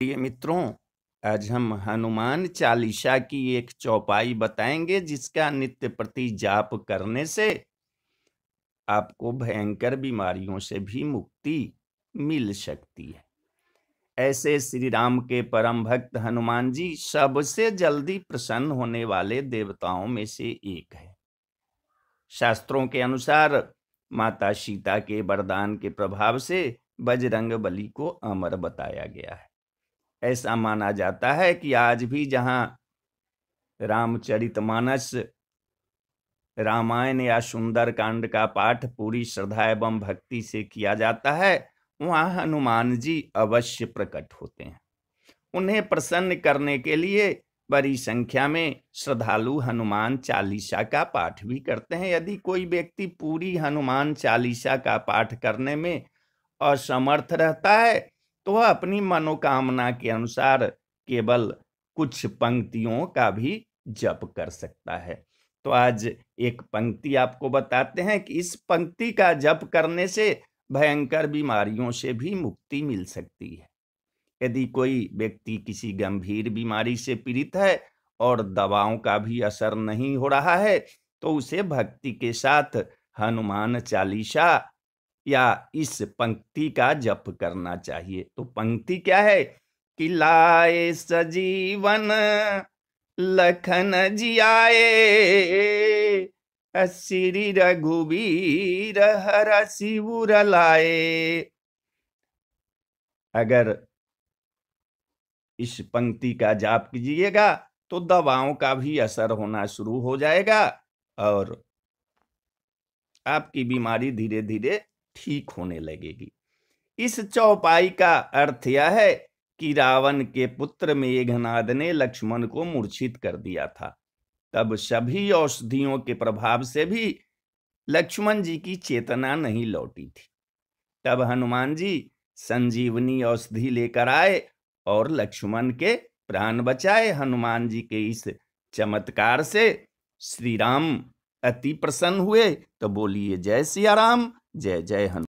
प्रिय मित्रों आज हम हनुमान चालीसा की एक चौपाई बताएंगे जिसका नित्य प्रति जाप करने से आपको भयंकर बीमारियों से भी मुक्ति मिल सकती है ऐसे श्री राम के परम भक्त हनुमान जी सबसे जल्दी प्रसन्न होने वाले देवताओं में से एक है शास्त्रों के अनुसार माता सीता के वरदान के प्रभाव से बजरंग बली को अमर बताया गया है ऐसा माना जाता है कि आज भी जहाँ रामचरितमानस रामायण या सुंदर कांड का पाठ पूरी श्रद्धा एवं भक्ति से किया जाता है वहाँ हनुमान जी अवश्य प्रकट होते हैं उन्हें प्रसन्न करने के लिए बड़ी संख्या में श्रद्धालु हनुमान चालीसा का पाठ भी करते हैं यदि कोई व्यक्ति पूरी हनुमान चालीसा का पाठ करने में असमर्थ रहता है तो वह अपनी मनोकामना के अनुसार केवल कुछ पंक्तियों का भी जप कर सकता है तो आज एक पंक्ति आपको बताते हैं कि इस पंक्ति का जप करने से भयंकर बीमारियों से भी मुक्ति मिल सकती है यदि कोई व्यक्ति किसी गंभीर बीमारी से पीड़ित है और दवाओं का भी असर नहीं हो रहा है तो उसे भक्ति के साथ हनुमान चालीसा या इस पंक्ति का जप करना चाहिए तो पंक्ति क्या है कि लाए सजीवन लखन जियाए श्री रघुबीर हर शिवर लाए अगर इस पंक्ति का जाप कीजिएगा तो दवाओं का भी असर होना शुरू हो जाएगा और आपकी बीमारी धीरे धीरे ठीक होने लगेगी इस चौपाई का अर्थ यह है कि रावण के पुत्र मेघनाद ने लक्ष्मण को मूर्छित कर दिया था तब सभी औषधियों के प्रभाव से भी लक्ष्मण जी की चेतना नहीं लौटी थी तब हनुमान जी संजीवनी औषधि लेकर आए और लक्ष्मण के प्राण बचाए हनुमान जी के इस चमत्कार से श्री राम अति प्रसन्न हुए तो बोलिए जय सिया राम जय जय हनुमान